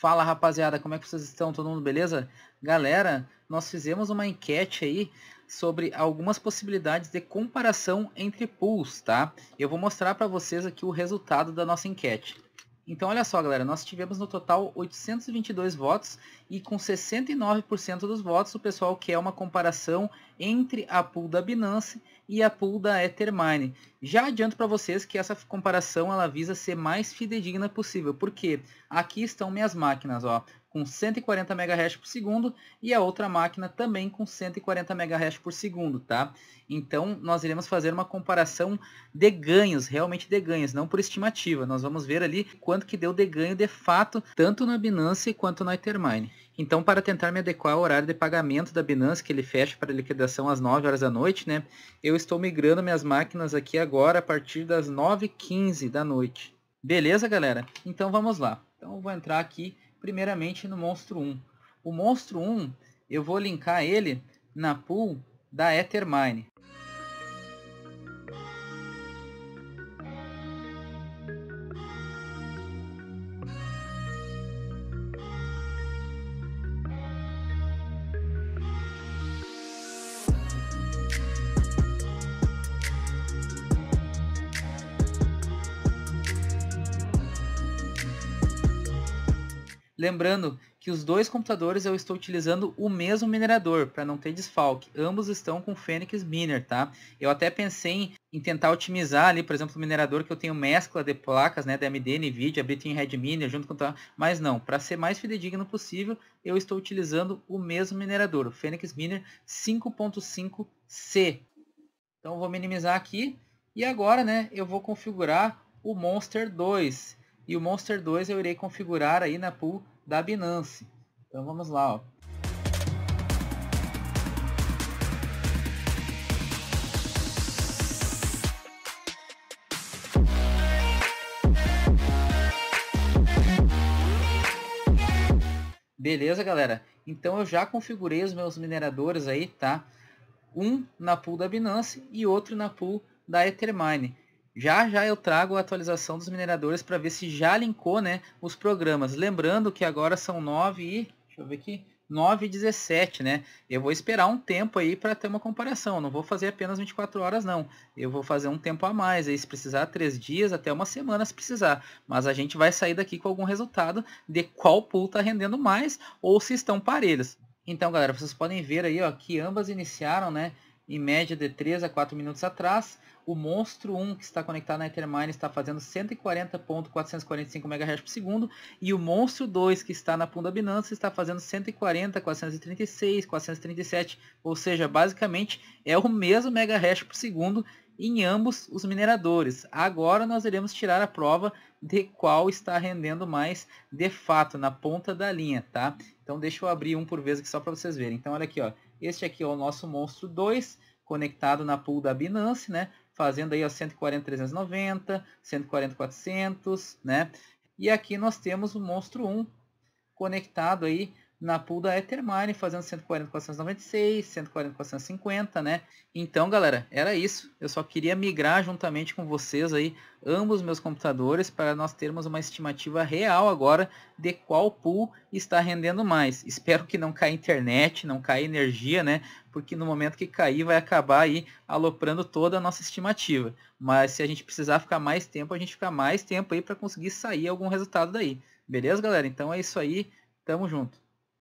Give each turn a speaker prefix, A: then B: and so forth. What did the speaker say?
A: Fala rapaziada, como é que vocês estão? Todo mundo beleza? Galera, nós fizemos uma enquete aí sobre algumas possibilidades de comparação entre pools, tá? Eu vou mostrar para vocês aqui o resultado da nossa enquete. Então olha só galera, nós tivemos no total 822 votos e com 69% dos votos o pessoal quer uma comparação entre a pool da Binance e a pool da Ethermine. É Já adianto para vocês que essa comparação ela visa ser mais fidedigna possível, porque aqui estão minhas máquinas, ó com 140 MHz por segundo e a outra máquina também com 140 MHz por segundo, tá? Então, nós iremos fazer uma comparação de ganhos, realmente de ganhos, não por estimativa. Nós vamos ver ali quanto que deu de ganho de fato, tanto na Binance quanto na Ethermine. Então, para tentar me adequar ao horário de pagamento da Binance, que ele fecha para liquidação às 9 horas da noite, né? Eu estou migrando minhas máquinas aqui agora a partir das 9h15 da noite. Beleza, galera? Então, vamos lá. Então, eu vou entrar aqui primeiramente no Monstro 1. O Monstro 1, eu vou linkar ele na pool da Ethermine. Lembrando que os dois computadores eu estou utilizando o mesmo minerador, para não ter desfalque. Ambos estão com Fênix Miner, tá? Eu até pensei em, tentar otimizar ali, por exemplo, o minerador que eu tenho mescla de placas, né, da AMD, NVIDIA, Britain Red Miner, junto com... Mas não, para ser mais fidedigno possível, eu estou utilizando o mesmo minerador, o Fênix Miner 5.5C. Então vou minimizar aqui. E agora, né, eu vou configurar o Monster 2. E o Monster 2 eu irei configurar aí na pool da Binance. Então vamos lá, ó. Beleza, galera? Então eu já configurei os meus mineradores aí, tá? Um na pool da Binance e outro na pool da Ethermine. Já já eu trago a atualização dos mineradores para ver se já linkou né, os programas. Lembrando que agora são 9 e... Deixa eu ver aqui. 9 e 17, né? Eu vou esperar um tempo aí para ter uma comparação. Eu não vou fazer apenas 24 horas, não. Eu vou fazer um tempo a mais aí, se precisar, três dias, até uma semana se precisar. Mas a gente vai sair daqui com algum resultado de qual pool está rendendo mais ou se estão parelhos. Então, galera, vocês podem ver aí ó, que ambas iniciaram, né? em média de 3 a 4 minutos atrás. O Monstro 1, que está conectado na Ethermine, está fazendo 140.445 MHz por segundo. E o Monstro 2, que está na Punda Binance, está fazendo 140, 436, 437. Ou seja, basicamente é o mesmo MHz por segundo em ambos os mineradores. Agora nós iremos tirar a prova de qual está rendendo mais de fato na ponta da linha, tá? Então deixa eu abrir um por vez aqui só para vocês verem. Então olha aqui, ó. Este aqui é o nosso monstro 2, conectado na pool da Binance, né? Fazendo aí ó 140 390, 140 400, né? E aqui nós temos o monstro 1 conectado aí na pool da Ethermine, fazendo 140 496, 140 450, né? Então, galera, era isso. Eu só queria migrar juntamente com vocês aí ambos meus computadores para nós termos uma estimativa real agora de qual pool está rendendo mais. Espero que não caia internet, não caia energia, né? Porque no momento que cair vai acabar aí aloprando toda a nossa estimativa. Mas se a gente precisar ficar mais tempo, a gente fica mais tempo aí para conseguir sair algum resultado daí. Beleza, galera? Então é isso aí. Tamo junto.